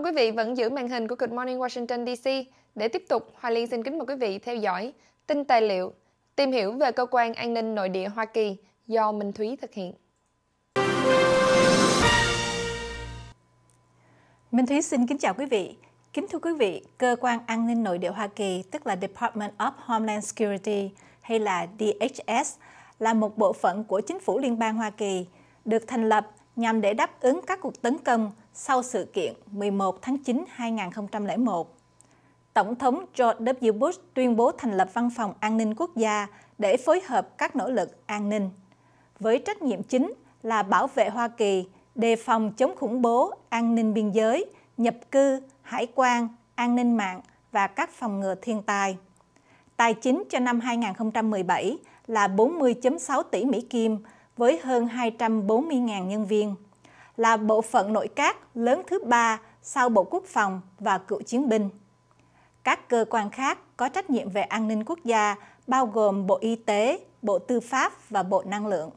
ơn quý vị vẫn giữ màn hình của Good Morning Washington DC. Để tiếp tục, Hoa Liên xin kính mời quý vị theo dõi tin tài liệu tìm hiểu về cơ quan an ninh nội địa Hoa Kỳ do Minh Thúy thực hiện. Minh Thúy xin kính chào quý vị. Kính thưa quý vị, Cơ quan An ninh Nội địa Hoa Kỳ, tức là Department of Homeland Security hay là DHS, là một bộ phận của chính phủ liên bang Hoa Kỳ, được thành lập nhằm để đáp ứng các cuộc tấn công sau sự kiện 11 tháng 9 2001. Tổng thống George W. Bush tuyên bố thành lập Văn phòng An ninh Quốc gia để phối hợp các nỗ lực an ninh, với trách nhiệm chính là bảo vệ Hoa Kỳ, đề phòng chống khủng bố, an ninh biên giới, nhập cư, hải quan, an ninh mạng và các phòng ngừa thiên tai. Tài chính cho năm 2017 là 40.6 tỷ Mỹ Kim với hơn 240.000 nhân viên là bộ phận nội các lớn thứ ba sau Bộ Quốc phòng và cựu chiến binh. Các cơ quan khác có trách nhiệm về an ninh quốc gia bao gồm Bộ Y tế, Bộ Tư pháp và Bộ Năng lượng.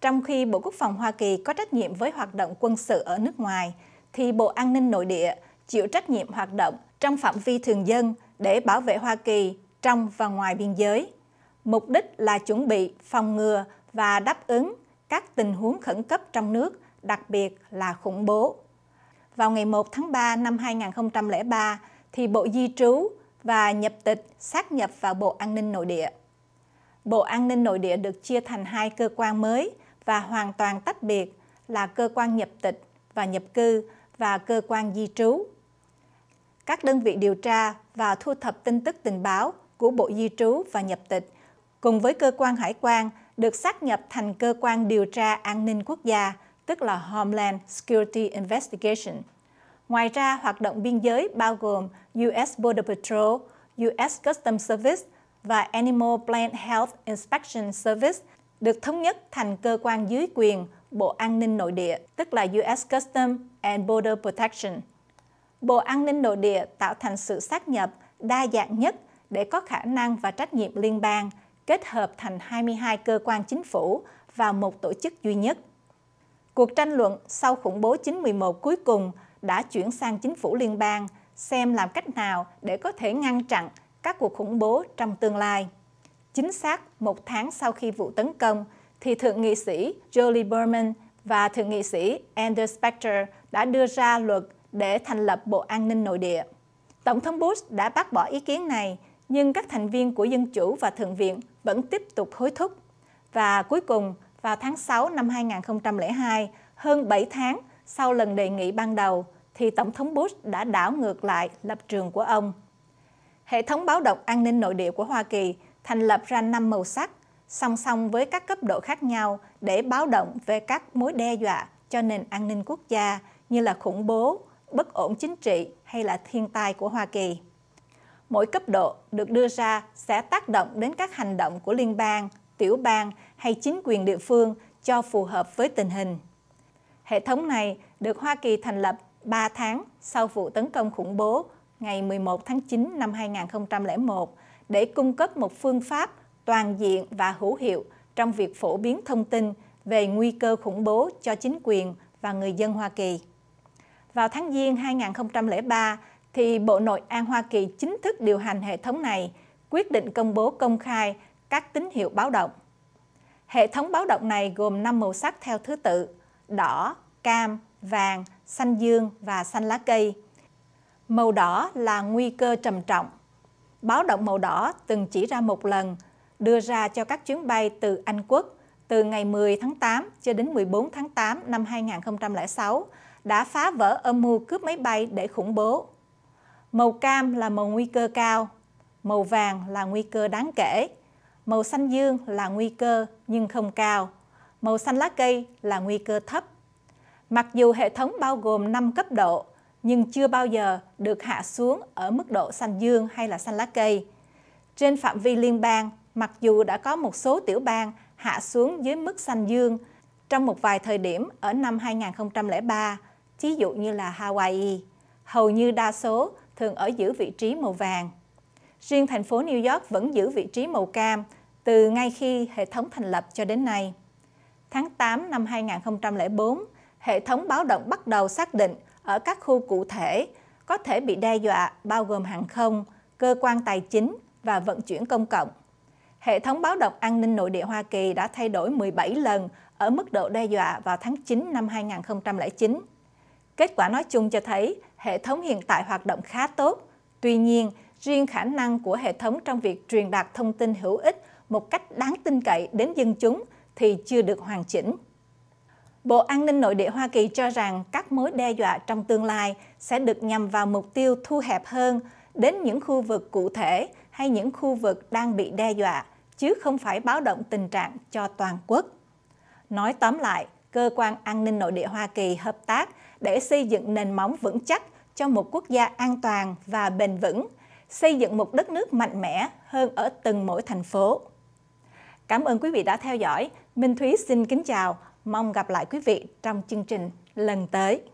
Trong khi Bộ Quốc phòng Hoa Kỳ có trách nhiệm với hoạt động quân sự ở nước ngoài, thì Bộ An ninh nội địa chịu trách nhiệm hoạt động trong phạm vi thường dân để bảo vệ Hoa Kỳ trong và ngoài biên giới. Mục đích là chuẩn bị, phòng ngừa và đáp ứng các tình huống khẩn cấp trong nước đặc biệt là khủng bố. Vào ngày 1 tháng 3 năm 2003 thì Bộ Di trú và nhập tịch sát nhập vào Bộ An ninh Nội địa. Bộ An ninh Nội địa được chia thành hai cơ quan mới và hoàn toàn tách biệt là cơ quan nhập tịch và nhập cư và cơ quan di trú. Các đơn vị điều tra và thu thập tin tức tình báo của Bộ Di trú và Nhập tịch cùng với cơ quan hải quan được sát nhập thành cơ quan điều tra an ninh quốc gia tức là Homeland Security Investigation. Ngoài ra, hoạt động biên giới bao gồm US Border Patrol, US Customs Service và Animal Plant Health Inspection Service được thống nhất thành cơ quan dưới quyền Bộ An ninh Nội địa, tức là US Customs and Border Protection. Bộ An ninh Nội địa tạo thành sự xác nhập đa dạng nhất để có khả năng và trách nhiệm liên bang kết hợp thành 22 cơ quan chính phủ vào một tổ chức duy nhất. Cuộc tranh luận sau khủng bố 9-11 cuối cùng đã chuyển sang chính phủ liên bang xem làm cách nào để có thể ngăn chặn các cuộc khủng bố trong tương lai. Chính xác một tháng sau khi vụ tấn công, thì Thượng nghị sĩ Jolie Berman và Thượng nghị sĩ Andrew Specter đã đưa ra luật để thành lập Bộ An ninh Nội địa. Tổng thống Bush đã bác bỏ ý kiến này, nhưng các thành viên của Dân Chủ và Thượng viện vẫn tiếp tục hối thúc. Và cuối cùng, vào tháng 6 năm 2002, hơn 7 tháng sau lần đề nghị ban đầu, thì Tổng thống Bush đã đảo ngược lại lập trường của ông. Hệ thống báo động an ninh nội địa của Hoa Kỳ thành lập ra 5 màu sắc, song song với các cấp độ khác nhau để báo động về các mối đe dọa cho nền an ninh quốc gia như là khủng bố, bất ổn chính trị hay là thiên tai của Hoa Kỳ. Mỗi cấp độ được đưa ra sẽ tác động đến các hành động của liên bang tiểu bang hay chính quyền địa phương cho phù hợp với tình hình. Hệ thống này được Hoa Kỳ thành lập 3 tháng sau vụ tấn công khủng bố ngày 11 tháng 9 năm 2001 để cung cấp một phương pháp toàn diện và hữu hiệu trong việc phổ biến thông tin về nguy cơ khủng bố cho chính quyền và người dân Hoa Kỳ. Vào tháng Giêng 2003, thì Bộ Nội an Hoa Kỳ chính thức điều hành hệ thống này, quyết định công bố công khai các tín hiệu báo động. Hệ thống báo động này gồm 5 màu sắc theo thứ tự đỏ, cam, vàng, xanh dương và xanh lá cây. Màu đỏ là nguy cơ trầm trọng. Báo động màu đỏ từng chỉ ra một lần, đưa ra cho các chuyến bay từ Anh Quốc từ ngày 10 tháng 8 cho đến 14 tháng 8 năm 2006 đã phá vỡ âm mưu cướp máy bay để khủng bố. Màu cam là màu nguy cơ cao, màu vàng là nguy cơ đáng kể Màu xanh dương là nguy cơ nhưng không cao. Màu xanh lá cây là nguy cơ thấp. Mặc dù hệ thống bao gồm 5 cấp độ, nhưng chưa bao giờ được hạ xuống ở mức độ xanh dương hay là xanh lá cây. Trên phạm vi liên bang, mặc dù đã có một số tiểu bang hạ xuống dưới mức xanh dương trong một vài thời điểm ở năm 2003, thí dụ như là Hawaii, hầu như đa số thường ở giữa vị trí màu vàng. Riêng thành phố New York vẫn giữ vị trí màu cam từ ngay khi hệ thống thành lập cho đến nay. Tháng 8 năm 2004, hệ thống báo động bắt đầu xác định ở các khu cụ thể có thể bị đe dọa bao gồm hàng không, cơ quan tài chính và vận chuyển công cộng. Hệ thống báo động an ninh nội địa Hoa Kỳ đã thay đổi 17 lần ở mức độ đe dọa vào tháng 9 năm 2009. Kết quả nói chung cho thấy hệ thống hiện tại hoạt động khá tốt. Tuy nhiên, riêng khả năng của hệ thống trong việc truyền đạt thông tin hữu ích một cách đáng tin cậy đến dân chúng thì chưa được hoàn chỉnh. Bộ An ninh Nội địa Hoa Kỳ cho rằng các mối đe dọa trong tương lai sẽ được nhằm vào mục tiêu thu hẹp hơn đến những khu vực cụ thể hay những khu vực đang bị đe dọa, chứ không phải báo động tình trạng cho toàn quốc. Nói tóm lại, Cơ quan An ninh Nội địa Hoa Kỳ hợp tác để xây dựng nền móng vững chắc cho một quốc gia an toàn và bền vững – xây dựng một đất nước mạnh mẽ hơn ở từng mỗi thành phố. Cảm ơn quý vị đã theo dõi. Minh Thúy xin kính chào. Mong gặp lại quý vị trong chương trình lần tới.